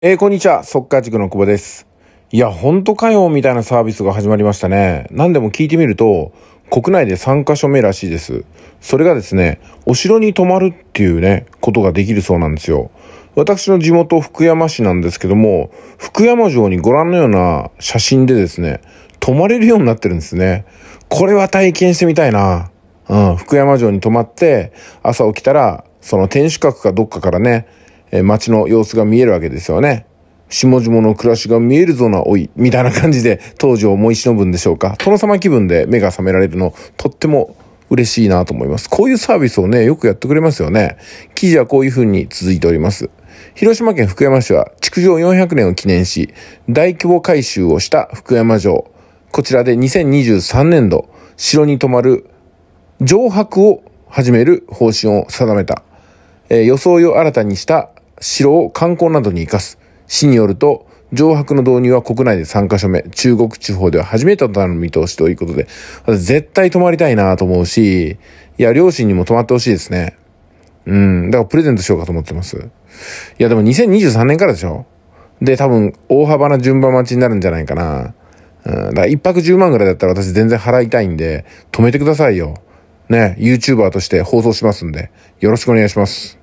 えー、こんにちは。速稼塾の久保です。いや、ほんとかよ、みたいなサービスが始まりましたね。何でも聞いてみると、国内で3カ所目らしいです。それがですね、お城に泊まるっていうね、ことができるそうなんですよ。私の地元福山市なんですけども、福山城にご覧のような写真でですね、泊まれるようになってるんですね。これは体験してみたいな。うん、福山城に泊まって、朝起きたら、その天守閣かどっかからね、え街の様子が見えるわけですよね。下々の暮らしが見えるぞな、おい。みたいな感じで当時を思い忍ぶんでしょうか。殿様気分で目が覚められるの、とっても嬉しいなと思います。こういうサービスをね、よくやってくれますよね。記事はこういうふうに続いております。広島県福山市は築城400年を記念し、大規模改修をした福山城。こちらで2023年度、城に泊まる城泊を始める方針を定めた。えー、装を新たにした城を観光などに生かす。市によると、上白の導入は国内で3カ所目、中国地方では初めてとなる見通しということで、絶対泊まりたいなと思うし、いや、両親にも泊まってほしいですね。うん、だからプレゼントしようかと思ってます。いや、でも2023年からでしょで、多分、大幅な順番待ちになるんじゃないかな。うん、だから一泊10万ぐらいだったら私全然払いたいんで、止めてくださいよ。ね、YouTuber として放送しますんで、よろしくお願いします。